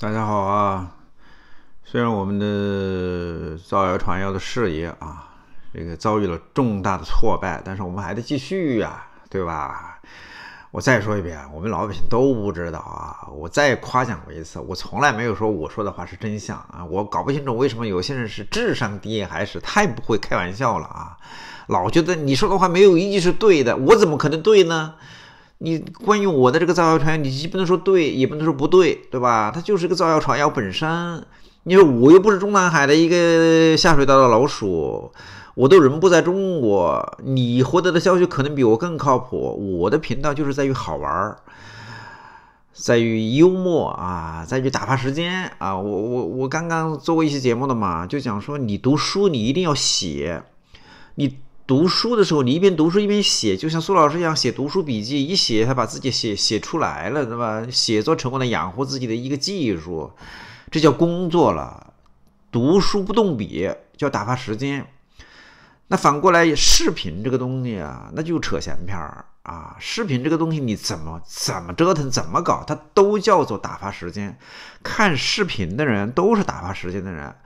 大家好啊！虽然我们的造谣传谣的事业啊，这个遭遇了重大的挫败，但是我们还得继续啊，对吧？我再说一遍，我们老百姓都不知道啊。我再夸奖过一次，我从来没有说我说的话是真相啊。我搞不清楚为什么有些人是智商低还是太不会开玩笑了啊，老觉得你说的话没有一句是对的，我怎么可能对呢？你关于我的这个造谣传言，你既不能说对，也不能说不对，对吧？它就是个造谣传谣本身。你说我又不是中南海的一个下水道的老鼠，我都人不在中国，你获得的消息可能比我更靠谱。我的频道就是在于好玩，在于幽默啊，在于打发时间啊。我我我刚刚做过一期节目的嘛，就讲说你读书，你一定要写，你。读书的时候，你一边读书一边写，就像苏老师一样写读书笔记，一写他把自己写写出来了，对吧？写作成功了，养活自己的一个技术，这叫工作了。读书不动笔叫打发时间，那反过来视频这个东西啊，那就扯闲片儿啊。视频这个东西你怎么怎么折腾怎么搞，它都叫做打发时间。看视频的人都是打发时间的人。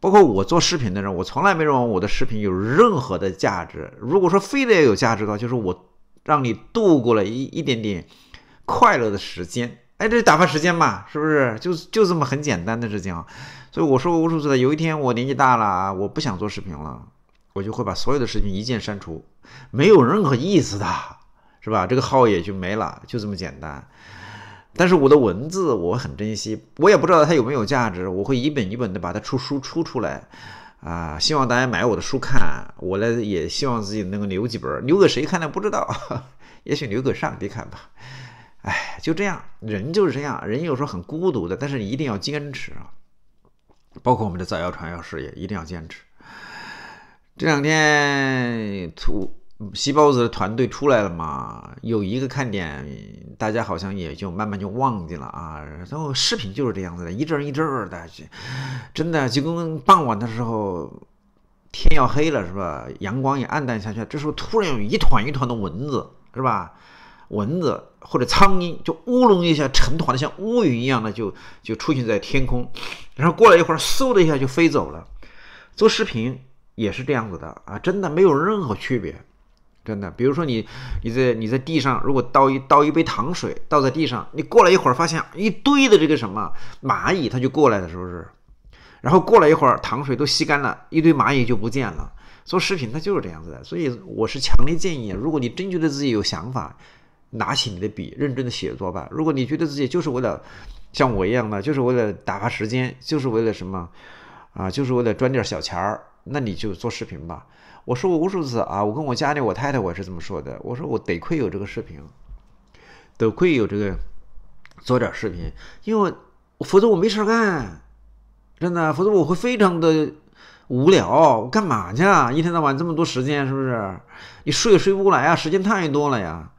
包括我做视频的人，我从来没认为我的视频有任何的价值。如果说非得要有价值的话，就是我让你度过了一一点点快乐的时间，哎，这是打发时间嘛，是不是？就就这么很简单的事情啊。所以我说，无数次的有一天我年纪大了，我不想做视频了，我就会把所有的视频一键删除，没有任何意思的，是吧？这个号也就没了，就这么简单。但是我的文字我很珍惜，我也不知道它有没有价值，我会一本一本的把它出书出出来，啊，希望大家买我的书看。我呢也希望自己能够留几本，留给谁看呢？不知道，也许留给上帝看吧。哎，就这样，人就是这样，人有时候很孤独的，但是一定要坚持啊！包括我们的造谣传谣事业，一定要坚持。这两天土西包子的团队出来了嘛，有一个看点。大家好像也就慢慢就忘记了啊，然后视频就是这样子的，一阵一阵的，真的就跟傍晚的时候天要黑了是吧？阳光也暗淡下去，这时候突然有一团一团的蚊子是吧？蚊子或者苍蝇就乌龙一下成团的，像乌云一样的就就出现在天空，然后过了一会儿，嗖的一下就飞走了。做视频也是这样子的啊，真的没有任何区别。真的，比如说你，你在你在地上，如果倒一倒一杯糖水，倒在地上，你过了一会儿发现一堆的这个什么蚂蚁，它就过来的，是不是？然后过了一会儿，糖水都吸干了，一堆蚂蚁就不见了。做食品它就是这样子的，所以我是强烈建议，如果你真觉得自己有想法，拿起你的笔，认真的写作吧。如果你觉得自己就是为了像我一样的，就是为了打发时间，就是为了什么啊，就是为了赚点小钱儿。那你就做视频吧。我说过无数次啊，我跟我家里我太太，我是这么说的。我说我得亏有这个视频，得亏有这个做点视频，因为否则我没事干，真的，否则我会非常的无聊。我干嘛去啊？一天到晚这么多时间，是不是？你睡也睡不过来啊，时间太多了呀。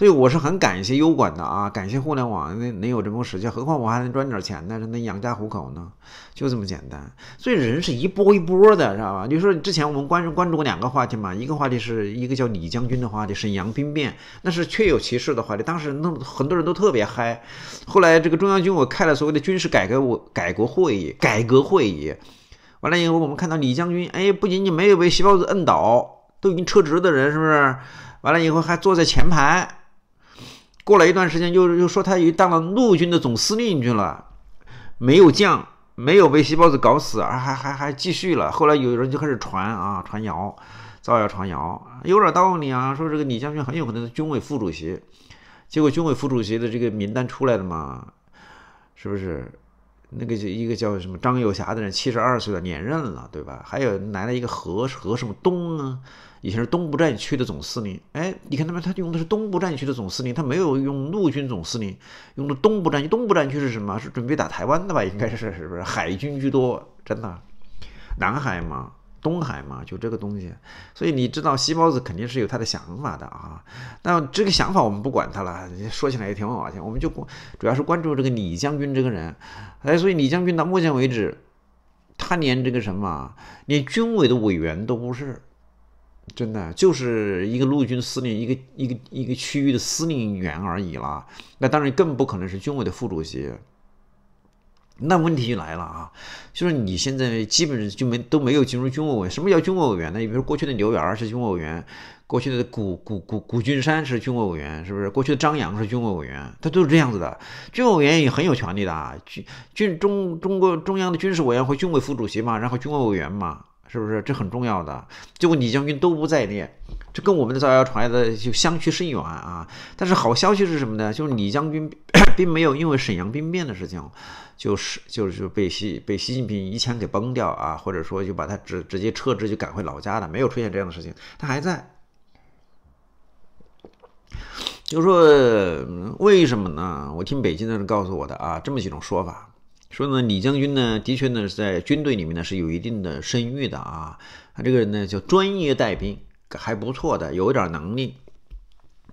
所以我是很感谢优管的啊，感谢互联网能能有这么个时间，何况我还能赚点钱呢，能养家糊口呢，就这么简单。所以人是一波一波的，知道吧？你说之前我们关关注过两个话题嘛，一个话题是一个叫李将军的话题，沈阳兵变，那是确有其事的话题，当时那很多人都特别嗨。后来这个中央军委开了所谓的军事改革我改革会议改革会议，完了以后我们看到李将军，哎，不仅仅没有被细胞子摁倒，都已经撤职的人是不是？完了以后还坐在前排。过了一段时间，又又说他已当了陆军的总司令去了，没有降，没有被细包子搞死，还还还还继续了。后来有人就开始传啊，传谣，造谣传谣，有点道理啊。说这个李将军很有可能是军委副主席，结果军委副主席的这个名单出来了嘛，是不是？那个就一个叫什么张友侠的人，七十二岁了，连任了，对吧？还有来了一个何何什么东啊，以前是东部战区的总司令。哎，你看他们，他用的是东部战区的总司令，他没有用陆军总司令，用的东部战区。东部战区是什么？是准备打台湾的吧？应该是是不是海军居多？真的，南海嘛。东海嘛，就这个东西，所以你知道西包子肯定是有他的想法的啊。那这个想法我们不管他了，说起来也挺恶的，我们就关，主要是关注这个李将军这个人。哎，所以李将军到目前为止，他连这个什么，连军委的委员都不是，真的就是一个陆军司令，一个一个一个区域的司令员而已了。那当然更不可能是军委的副主席。那问题就来了啊，就是你现在基本上就没都没有进入军委委员。什么叫军委委员呢？你比如过去的刘源是军委委员，过去的古古古古君山是军委委员，是不是？过去的张扬是军委委员，他都是这样子的。军委委员也很有权力的啊，军军中中国中央的军事委员会军委副主席嘛，然后军委委员嘛。是不是这很重要的？结果李将军都不在列，这跟我们的造谣传来的就相去甚远啊。但是好消息是什么呢？就是李将军 并没有因为沈阳兵变的事情，就是就是被习被习近平一枪给崩掉啊，或者说就把他直直接撤职就赶回老家了，没有出现这样的事情，他还在。就说为什么呢？我听北京的人告诉我的啊，这么几种说法。说呢，李将军呢，的确呢是在军队里面呢是有一定的声誉的啊。他这个人呢叫专业带兵，还不错的，有点能力。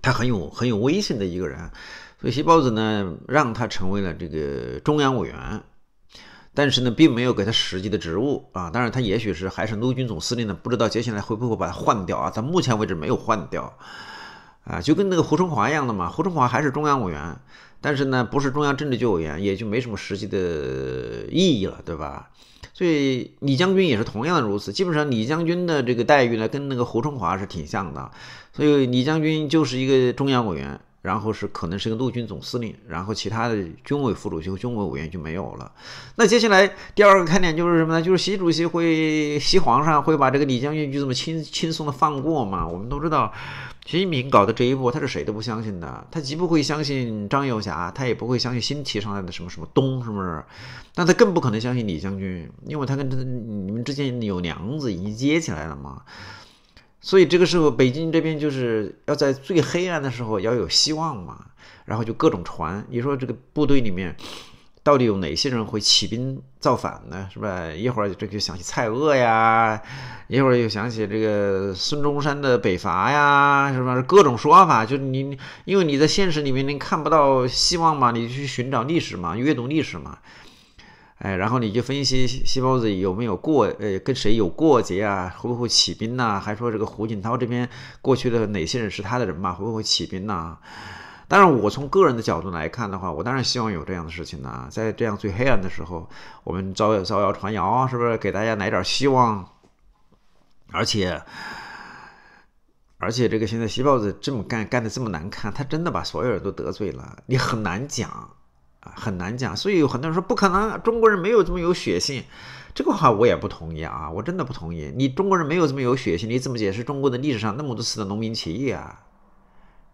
他很有很有威信的一个人，所以习包子呢让他成为了这个中央委员，但是呢并没有给他实际的职务啊。当然他也许是还是陆军总司令呢，不知道接下来会不会把他换掉啊？他目前为止没有换掉啊，就跟那个胡春华一样的嘛。胡春华还是中央委员。但是呢，不是中央政治局委员，也就没什么实际的意义了，对吧？所以李将军也是同样的如此。基本上李将军的这个待遇呢，跟那个胡春华是挺像的。所以李将军就是一个中央委员，然后是可能是个陆军总司令，然后其他的军委副主席、和军委委员就没有了。那接下来第二个看点就是什么呢？就是习主席会、习皇上会把这个李将军就这么轻轻松的放过吗？我们都知道。习近平搞的这一步，他是谁都不相信的。他既不会相信张友侠，他也不会相信新提上来的什么什么东，是不是？但他更不可能相信李将军，因为他跟他你们之间有梁子已经接起来了嘛。所以这个时候，北京这边就是要在最黑暗的时候要有希望嘛。然后就各种传，你说这个部队里面。到底有哪些人会起兵造反呢？是吧？一会儿这就想起蔡锷呀，一会儿又想起这个孙中山的北伐呀，是吧？各种说法。就是你，因为你在现实里面你看不到希望嘛，你去寻找历史嘛，阅读历史嘛。哎，然后你就分析细包子有没有过，呃，跟谁有过节啊？会不会起兵啊？还说这个胡锦涛这边过去的哪些人是他的人嘛？会不会起兵啊？当然，我从个人的角度来看的话，我当然希望有这样的事情呢。在这样最黑暗的时候，我们造造谣传谣，是不是给大家来点希望？而且，而且这个现在西豹子这么干，干的这么难看，他真的把所有人都得罪了，你很难讲啊，很难讲。所以有很多人说不可能，中国人没有这么有血性，这个话我也不同意啊，我真的不同意。你中国人没有这么有血性，你怎么解释中国的历史上那么多次的农民起义啊？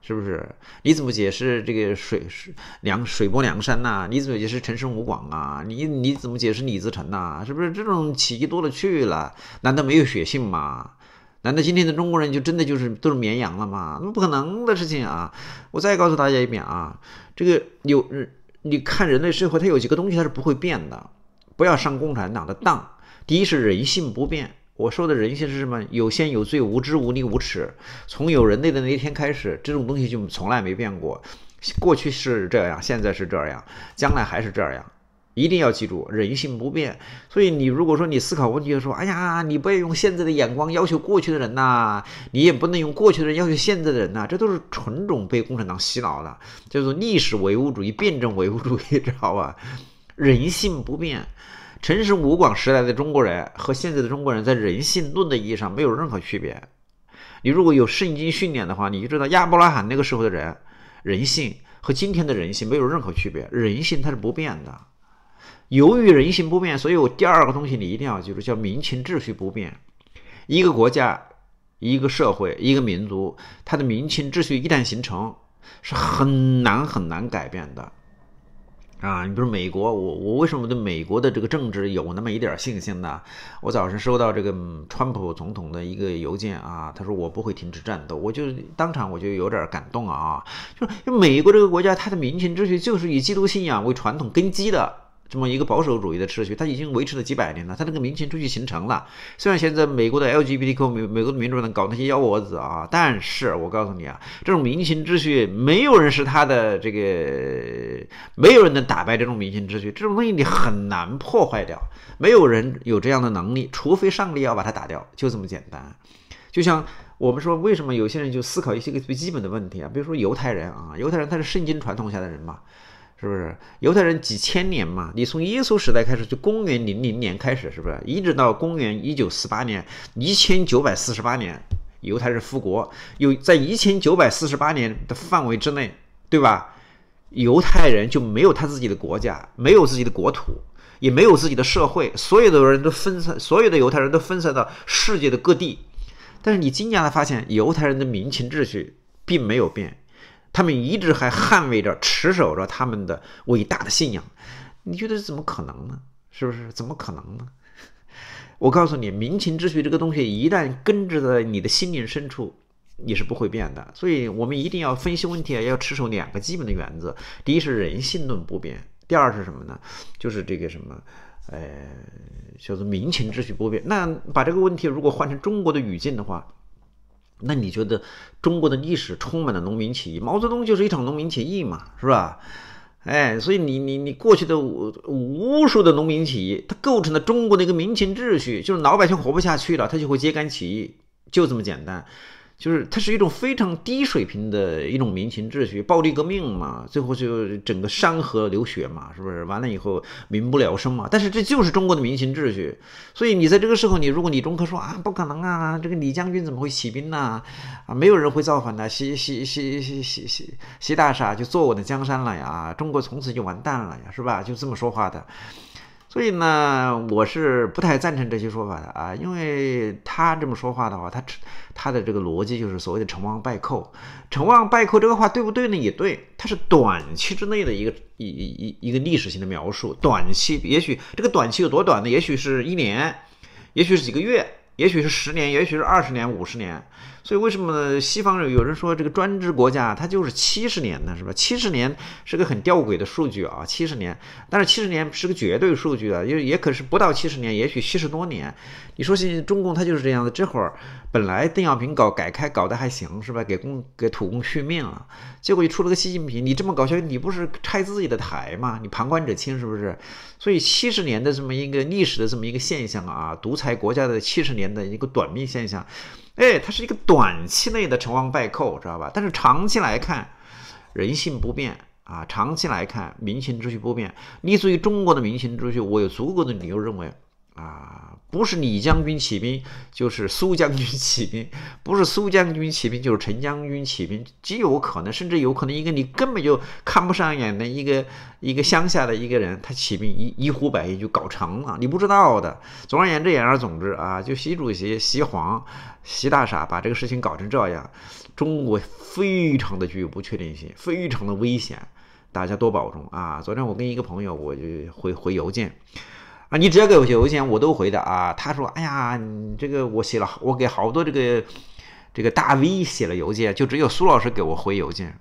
是不是？你怎么解释这个水水梁水泊梁山呐？你怎么解释陈胜吴广啊？你你怎么解释李自成呐？是不是这种起义多了去了？难道没有血性吗？难道今天的中国人就真的就是都是绵羊了吗？那不可能的事情啊！我再告诉大家一遍啊，这个有，你看人类社会它有几个东西它是不会变的，不要上共产党的当。第一是人性不变。我说的人性是什么？有先有罪，无知无力无耻。从有人类的那一天开始，这种东西就从来没变过。过去是这样，现在是这样，将来还是这样。一定要记住，人性不变。所以你如果说你思考问题的时候，哎呀，你不要用现在的眼光要求过去的人呐，你也不能用过去的人要求现在的人呐，这都是纯种被共产党洗脑的，叫做历史唯物主义、辩证唯物主义，知道吧？人性不变。陈氏吴广时代的中国人和现在的中国人在人性论的意义上没有任何区别。你如果有圣经训练的话，你就知道亚伯拉罕那个时候的人人性和今天的人性没有任何区别，人性它是不变的。由于人性不变，所以我第二个东西你一定要记住，叫民情秩序不变。一个国家、一个社会、一个民族，它的民情秩序一旦形成，是很难很难改变的。啊，你比如美国，我我为什么对美国的这个政治有那么一点信心呢？我早上收到这个川普总统的一个邮件啊，他说我不会停止战斗，我就当场我就有点感动啊，就是美国这个国家，它的民情秩序就是以基督信仰为传统根基的。这么一个保守主义的秩序，它已经维持了几百年了，它那个民情终于形成了。虽然现在美国的 LGBTQ 美美国的民主党搞那些幺蛾子啊，但是我告诉你啊，这种民情秩序没有人是他的这个，没有人能打败这种民情秩序，这种东西你很难破坏掉，没有人有这样的能力，除非上帝要把它打掉，就这么简单。就像我们说，为什么有些人就思考一些个最基本的问题啊，比如说犹太人啊，犹太人他是圣经传统下的人嘛。是不是犹太人几千年嘛？你从耶稣时代开始，就公元零零年开始，是不是一直到公元一九四八年，一千九百四十八年犹太人复国？有在一千九百四十八年的范围之内，对吧？犹太人就没有他自己的国家，没有自己的国土，也没有自己的社会，所有的人都分散，所有的犹太人都分散到世界的各地。但是你惊讶的发现，犹太人的民情秩序并没有变。他们一直还捍卫着、持守着他们的伟大的信仰，你觉得这怎么可能呢？是不是？怎么可能呢？我告诉你，民情秩序这个东西一旦根植在你的心灵深处，你是不会变的。所以，我们一定要分析问题，要持守两个基本的原则：第一是人性论不变；第二是什么呢？就是这个什么，呃，叫做民情秩序不变。那把这个问题如果换成中国的语境的话。那你觉得中国的历史充满了农民起义？毛泽东就是一场农民起义嘛，是吧？哎，所以你你你过去的无数的农民起义，它构成了中国的一个民情秩序，就是老百姓活不下去了，他就会揭竿起义，就这么简单。就是它是一种非常低水平的一种民情秩序，暴力革命嘛，最后就整个山河流血嘛，是不是？完了以后民不聊生嘛，但是这就是中国的民情秩序。所以你在这个时候，你如果你中科说啊，不可能啊，这个李将军怎么会起兵呢？啊，没有人会造反的，习习习习习习习大傻就坐我的江山了呀，中国从此就完蛋了呀，是吧？就这么说话的。所以呢，我是不太赞成这些说法的啊，因为他这么说话的话，他成他的这个逻辑就是所谓的“成王败寇”。成王败寇这个话对不对呢？也对，它是短期之内的一个一一一一个历史性的描述。短期，也许这个短期有多短呢？也许是一年，也许是几个月，也许是十年，也许是二十年、五十年。所以为什么西方人有人说这个专制国家它就是七十年呢？是吧？七十年是个很吊诡的数据啊，七十年，但是七十年是个绝对数据啊，因为也可，是不到七十年，也许七十多年。你说现中共它就是这样的，这会儿本来邓小平搞改开搞得还行，是吧？给共给土共续命了，结果又出了个习近平，你这么搞笑，你不是拆自己的台吗？你旁观者清是不是？所以七十年的这么一个历史的这么一个现象啊，独裁国家的七十年的一个短命现象。哎，它是一个短期内的成王败寇，知道吧？但是长期来看，人性不变啊，长期来看，民情秩序不变。立足于中国的民情秩序，我有足够的理由认为啊。不是李将军起兵，就是苏将军起兵；不是苏将军起兵，就是陈将军起兵。极有可能，甚至有可能一个你根本就看不上眼的一个一个乡下的一个人，他起兵一一呼百应就搞成了。你不知道的。总而言之，言而总之啊，就习主席、习黄、习大傻把这个事情搞成这样，中国非常的具有不确定性，非常的危险。大家多保重啊！昨天我跟一个朋友，我就回回邮件。啊，你只要给我写邮件，我都回的啊。他说：“哎呀，你这个我写了，我给好多这个这个大 V 写了邮件，就只有苏老师给我回邮件。”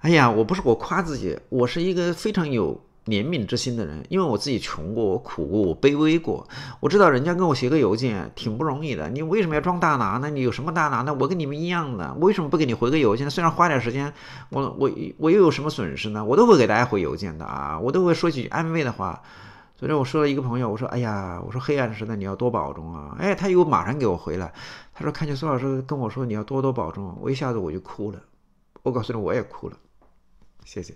哎呀，我不是我夸自己，我是一个非常有。怜悯之心的人，因为我自己穷过，我苦过，我卑微过，我知道人家跟我写个邮件挺不容易的。你为什么要装大拿呢？你有什么大拿？呢？我跟你们一样的，为什么不给你回个邮件？虽然花点时间，我我我又有什么损失呢？我都会给大家回邮件的啊，我都会说几句安慰的话。昨天我说了一个朋友，我说哎呀，我说黑暗时代你要多保重啊。哎，他又马上给我回了，他说看见孙老师跟我说你要多多保重，我一下子我就哭了。我告诉你，我也哭了。谢谢。